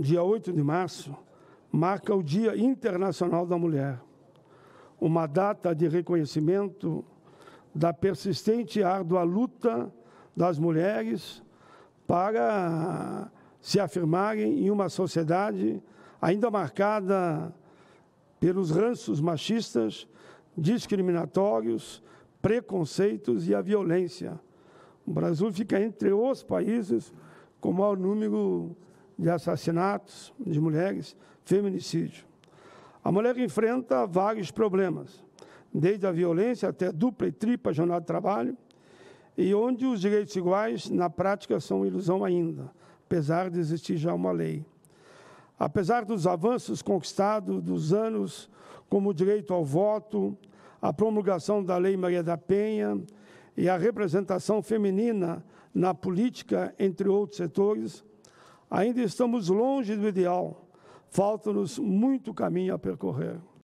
dia 8 de março, marca o Dia Internacional da Mulher, uma data de reconhecimento da persistente e árdua luta das mulheres para se afirmarem em uma sociedade ainda marcada pelos ranços machistas, discriminatórios, preconceitos e a violência. O Brasil fica entre os países com maior número de assassinatos de mulheres, feminicídio. A mulher enfrenta vários problemas, desde a violência até a dupla e tripla jornada de trabalho, e onde os direitos iguais, na prática, são ilusão ainda, apesar de existir já uma lei. Apesar dos avanços conquistados dos anos, como o direito ao voto, a promulgação da Lei Maria da Penha e a representação feminina na política, entre outros setores, Ainda estamos longe do ideal, falta-nos muito caminho a percorrer.